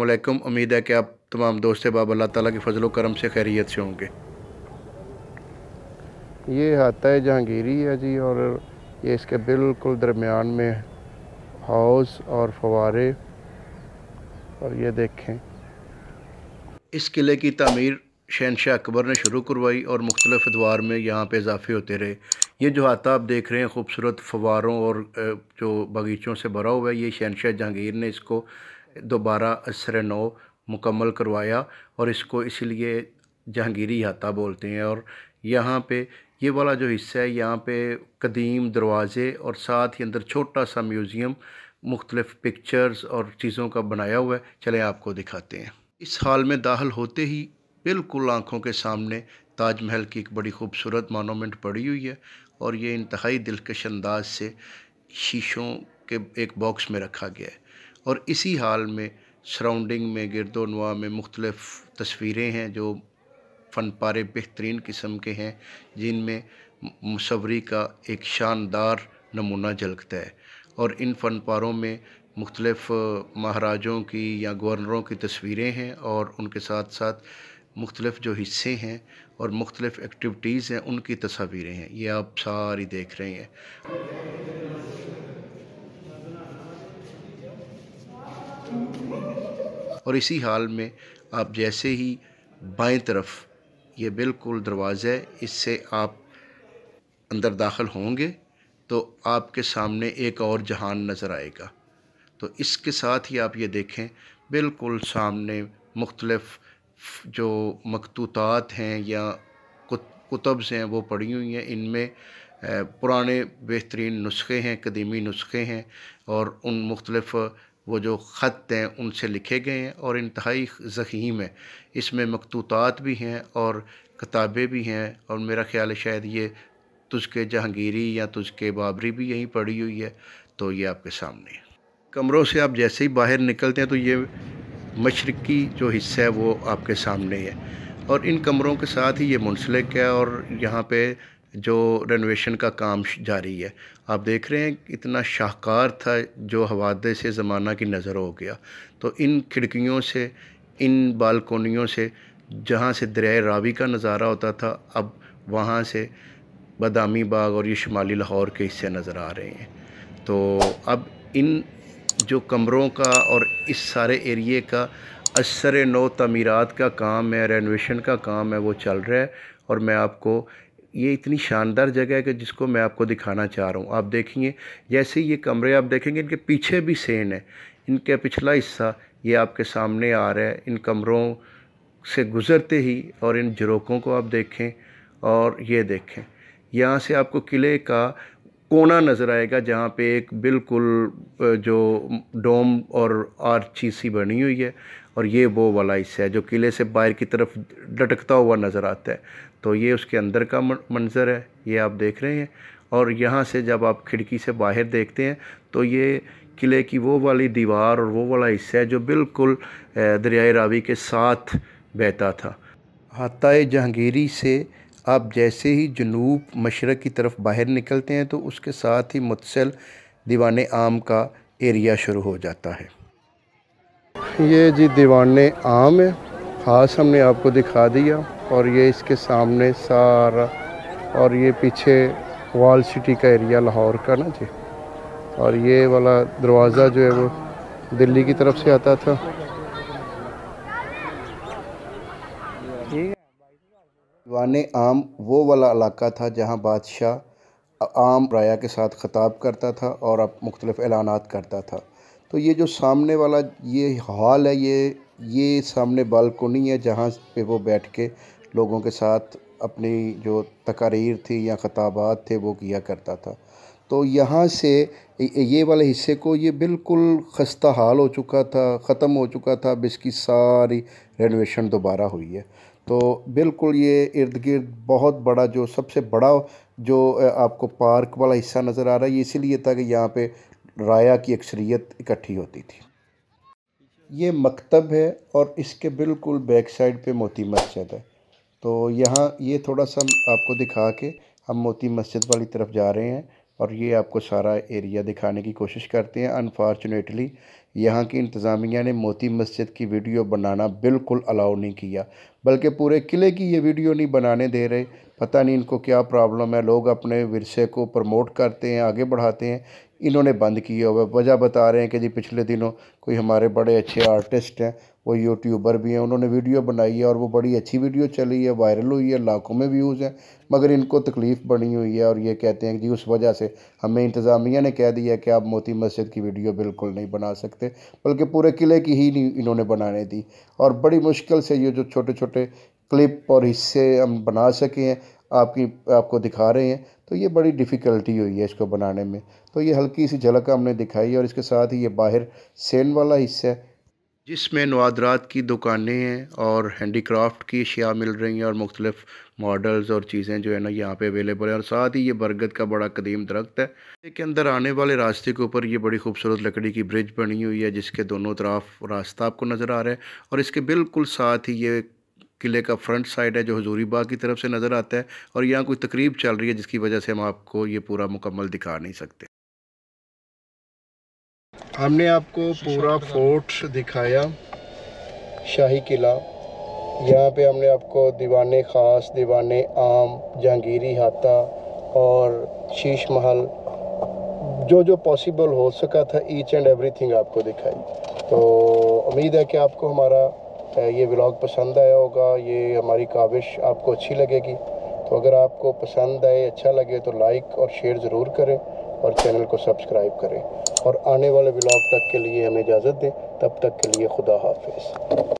असलकम उम्मीद है कि आप तमाम दोस्त बाब अल्लाह ताली के फजल करम से खैरियत से होंगे ये हाथा जहांगीरी है जी और ये इसके बिल्कुल दरमियान में हाउस और फवारे और ये देखें इस किले की तमीर शहनशाह अकबर ने शुरू करवाई और मुख्तलिफ अदवार में यहाँ पे इजाफे होते रहे ये जो हाथा आप देख रहे हैं खूबसूरत फवारों और जो बगीचों से भरा हुआ है ये शहनशाह जहांगीर ने इसको दोबारा असर नौ मुकम्मल करवाया और इसको इसलिए जहांगीरी हाथा बोलते हैं और यहाँ पे ये वाला जो हिस्सा है यहाँ पे कदीम दरवाज़े और साथ ही अंदर छोटा सा म्यूज़ियम मुख्तलिफ़ पिक्चर्स और चीज़ों का बनाया हुआ है चले आपको दिखाते हैं इस हाल में दाखिल होते ही बिल्कुल आँखों के सामने ताजमहल की एक बड़ी खूबसूरत मानोमेंट पड़ी हुई है और ये इंतहाई दिलकश अंदाज से शीशों के एक बॉक्स में रखा गया है और इसी हाल में सराउंडिंग में गिरदोनवा में मुख्तलफ़ तस्वीरें हैं जो फ़न पारे बेहतरीन किस्म के हैं जिनमें मसवरी का एक शानदार नमूना झलकता है और इन फ़न पारों में मुख्तलफ़ महाराजों की या गवर्नरों की तस्वीरें हैं और उनके साथ साथ मुख्तलिफ़ जो हिस्से हैं और मुख्तलिफ़ एक्टिविटीज़ हैं उनकी तस्वीरें हैं ये आप सारी देख रहे हैं और इसी हाल में आप जैसे ही बाएं तरफ ये बिल्कुल दरवाज़ा है इससे आप अंदर दाखिल होंगे तो आपके सामने एक और जहान नज़र आएगा तो इसके साथ ही आप ये देखें बिल्कुल सामने मुख्तलफ़ जो मकतूतात हैं या कुतब्स हैं वो पड़ी हुई हैं इनमें पुराने बेहतरीन नुस्खे हैं कदीमी नुस्खे हैं और उन मुख्तलफ़ वो जो ख़त हैं उनसे लिखे गए हैं और इंतहाई ज़ख़ीम है इसमें मकतूतात भी हैं और किताबें भी हैं और मेरा ख़्याल है शायद ये तुझके जहांगीरी या तुझके बाबरी भी यहीं पड़ी हुई है तो ये आपके सामने है कमरों से आप जैसे ही बाहर निकलते हैं तो ये मशरक़ी जो हिस्सा है वो आपके सामने है और इन कमरों के साथ ही ये मुनसलिक है और यहाँ पर जो रेनोवेशन का काम जारी है आप देख रहे हैं इतना शाहकार था जो हवादे से ज़माना की नज़र हो गया तो इन खिड़कियों से इन बालकोनियों से जहाँ से दरिया रावी का नज़ारा होता था अब वहाँ से बदामी बाग और ये शुमाली लाहौर के हिस्से नज़र आ रहे हैं तो अब इन जो कमरों का और इस सारे एरिए का असर नो तमीरत का काम है रेनोवेशन का काम है वो चल रहा है और मैं आपको ये इतनी शानदार जगह है कि जिसको मैं आपको दिखाना चाह रहा हूँ आप देखेंगे जैसे ये कमरे आप देखेंगे इनके पीछे भी सेन है इनका पिछला हिस्सा ये आपके सामने आ रहा है इन कमरों से गुज़रते ही और इन जरोकों को आप देखें और ये देखें यहाँ से आपको किले का कोना नज़र आएगा जहाँ पे एक बिल्कुल जो डोम और आर्ची सी बनी हुई है और ये वो वाला हिस्सा है जो किले से बाहर की तरफ लटकता हुआ नज़र आता है तो ये उसके अंदर का मंज़र है ये आप देख रहे हैं और यहाँ से जब आप खिड़की से बाहर देखते हैं तो ये किले की वो वाली दीवार और वो वाला हिस्सा है जो बिल्कुल दरियाए रावी के साथ बहता था हाथाए जहांगीरी से आप जैसे ही जनूब मशरक़ की तरफ बाहर निकलते हैं तो उसके साथ ही मुतसल दीवान आम का एरिया शुरू हो जाता है ये जी दीवान आम है ख़ास हमने आपको दिखा दिया और ये इसके सामने सारा और ये पीछे वॉल सिटी का एरिया लाहौर का ना जी और ये वाला दरवाज़ा जो है वो दिल्ली की तरफ से आता था दीवान आम वो वाला इलाका था जहाँ बादशाह आम राया के साथ ख़ताब करता था और अब मुख्तलिफ़ ऐलान करता था तो ये जो सामने वाला ये हॉल है ये ये सामने बालकोनी है जहाँ पे वो बैठ के लोगों के साथ अपनी जो तकारीर थी या खताबात थे वो किया करता था तो यहाँ से ये वाले हिस्से को ये बिल्कुल खस्ता हाल हो चुका था ख़त्म हो चुका था अब इसकी सारी रेनोवेशन दोबारा हुई है तो बिल्कुल ये इर्द गिर्द बहुत बड़ा जो सबसे बड़ा जो आपको पार्क वाला हिस्सा नज़र आ रहा है ये इसीलिए था कि यहाँ पे राया की अक्सरियत इकट्ठी होती थी ये मकतब है और इसके बिल्कुल बैक साइड पे मोती मस्जिद है तो यहाँ ये थोड़ा सा आपको दिखा के हम मोती मस्जिद वाली तरफ जा रहे हैं और ये आपको सारा एरिया दिखाने की कोशिश करते हैं अनफॉर्चुनेटली यहाँ की इंतज़ामिया ने मोती मस्जिद की वीडियो बनाना बिल्कुल अलाउ नहीं किया बल्कि पूरे किले की ये वीडियो नहीं बनाने दे रहे पता नहीं इनको क्या प्रॉब्लम है लोग अपने विरसे को प्रमोट करते हैं आगे बढ़ाते हैं इन्होंने बंद किया हुआ है वजह बता रहे हैं कि जी पिछले दिनों कोई हमारे बड़े अच्छे आर्टिस्ट हैं वो यूट्यूबर भी हैं उन्होंने वीडियो बनाई है और वो बड़ी अच्छी वीडियो चली है वायरल हुई है लाखों में व्यूज़ हैं मगर इनको तकलीफ़ बनी हुई है और ये कहते हैं कि जी उस वजह से हमें इंतज़ामिया ने कह दिया कि आप मोती मस्जिद की वीडियो बिल्कुल नहीं बना सकते बल्कि पूरे किले की ही नहीं इन्होंने बनाने दी और बड़ी मुश्किल से ये जो छोटे छोटे क्लिप और हिस्से हम बना सके हैं आपकी आपको दिखा रहे हैं तो ये बड़ी डिफ़िकल्टी हुई है इसको बनाने में तो ये हल्की सी झलक हमने दिखाई और इसके साथ ही ये बाहर सेन वाला हिस्सा है जिसमें नवादरात की दुकानें हैं और हैंडीक्राफ्ट की अशिया मिल रही हैं और मुख्तलिफ़ मॉडल्स और चीज़ें जो है ना यहाँ पे अवेलेबल हैं और साथ ही ये बरगद का बड़ा कदीम दरख्त है इसके अंदर आने वाले रास्ते के ऊपर ये बड़ी खूबसूरत लकड़ी की ब्रिज बनी हुई है जिसके दोनों तरफ रास्ता आपको नज़र आ रहा है और इसके बिल्कुल साथ ही ये किले का फ्रंट साइड है जो हजूरी बाग की तरफ से नज़र आता है और यहाँ कोई तकरीब चल रही है जिसकी वजह से हम आपको ये पूरा मुकम्मल दिखा नहीं सकते हमने आपको पूरा फोर्ट दिखाया शाही किला यहाँ पे हमने आपको दीवान ख़ास दीवान आम जहांगीरी हाथा और शीश महल जो जो पॉसिबल हो सका था ईच एंड एवरीथिंग आपको दिखाई तो उम्मीद है कि आपको हमारा ये ब्लॉग पसंद आया होगा ये हमारी काविश आपको अच्छी लगेगी तो अगर आपको पसंद आए अच्छा लगे तो लाइक और शेयर ज़रूर करें और चैनल को सब्सक्राइब करें और आने वाले ब्लॉग तक के लिए हमें इजाज़त दें तब तक के लिए खुदा हाफिज़